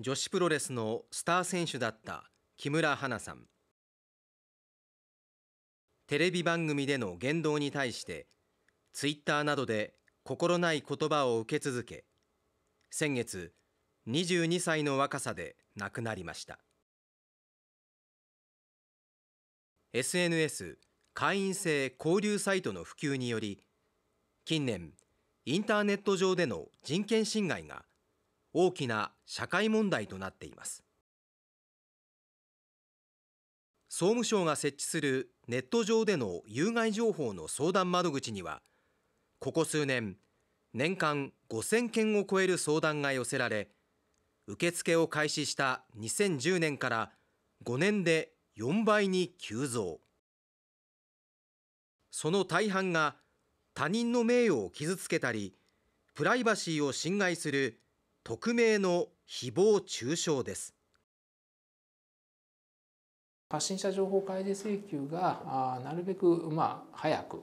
女子プロレスのスター選手だった木村花さんテレビ番組での言動に対してツイッターなどで心ない言葉を受け続け先月22歳の若さで亡くなりました SNS 会員制交流サイトの普及により近年インターネット上での人権侵害が大きな社会問題となっています総務省が設置するネット上での有害情報の相談窓口にはここ数年年間5000件を超える相談が寄せられ受付を開始した2010年から5年で4倍に急増その大半が他人の名誉を傷つけたりプライバシーを侵害する匿名の誹謗中傷です。発信者情報開示請求がなるべくまあ早く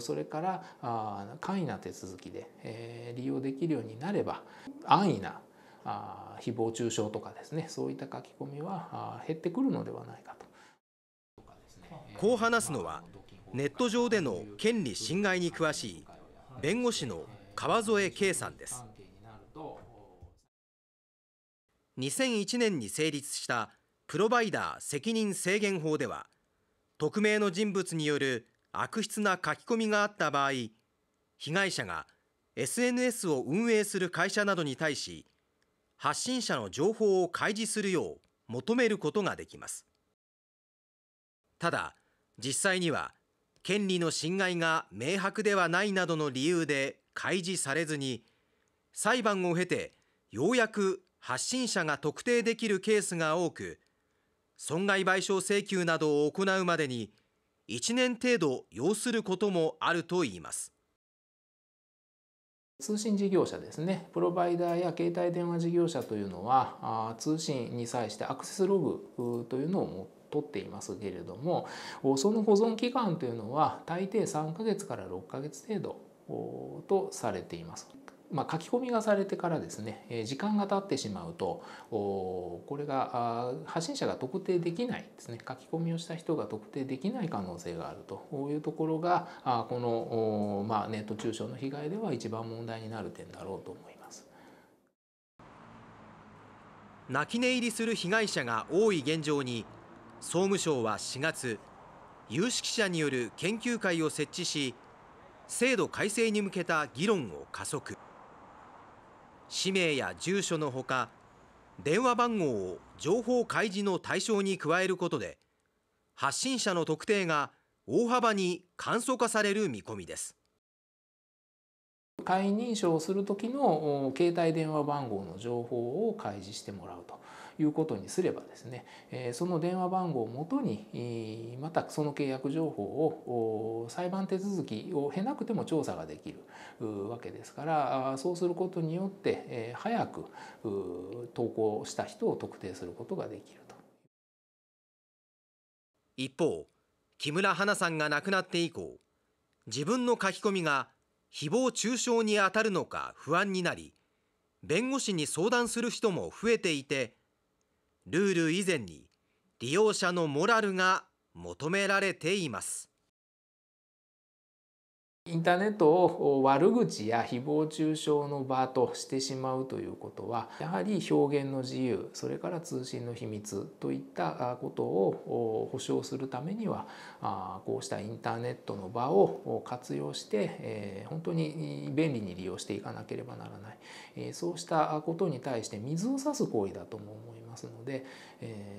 それから簡易な手続きで利用できるようになれば安易な誹謗中傷とかですねそういった書き込みは減ってくるのではないかと。こう話すのはネット上での権利侵害に詳しい弁護士の川添圭さんです。2001年に成立したプロバイダー責任制限法では匿名の人物による悪質な書き込みがあった場合被害者が SNS を運営する会社などに対し発信者の情報を開示するよう求めることができますただ実際には権利の侵害が明白ではないなどの理由で開示されずに裁判を経てようやく発信者が特定できるケースが多く、損害賠償請求などを行うまでに1年程度要することもあるといいます。通信事業者ですねプロバイダーや携帯電話事業者というのは通信に際してアクセスログというのを取っていますけれどもその保存期間というのは大抵3ヶ月から6ヶ月程度とされています。まあ、書き込みがされてからですね、え時間が経ってしまうとこれが発信者が特定できないですね書き込みをした人が特定できない可能性があるというところがあこの、まあ、ネット中傷の被害では一番問題になる点だろうと思います。泣き寝入りする被害者が多い現状に総務省は4月有識者による研究会を設置し制度改正に向けた議論を加速。氏名や住所のほか電話番号を情報開示の対象に加えることで発信者の特定が大幅に簡素化される見込みです会員認証をする時の携帯電話番号の情報を開示してもらうと。いうことにすればですね、その電話番号をもとにまたその契約情報を裁判手続きを経なくても調査ができるわけですからそうすることによって、早く投稿した人を特定することができると。一方木村花さんが亡くなって以降自分の書き込みが誹謗中傷に当たるのか不安になり弁護士に相談する人も増えていてルール以前に利用者のモラルが求められていますインターネットを悪口や誹謗中傷の場としてしまうということはやはり表現の自由それから通信の秘密といったことを保障するためにはこうしたインターネットの場を活用して本当に便利に利用していかなければならないそうしたことに対して水を差す行為だとも思いますので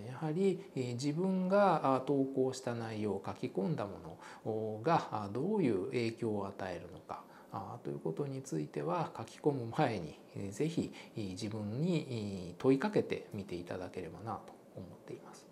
やはり自分が投稿した内容書き込んだものがどういう影響をを与えるのかあということについては書き込む前に是非自分に問いかけてみていただければなと思っています。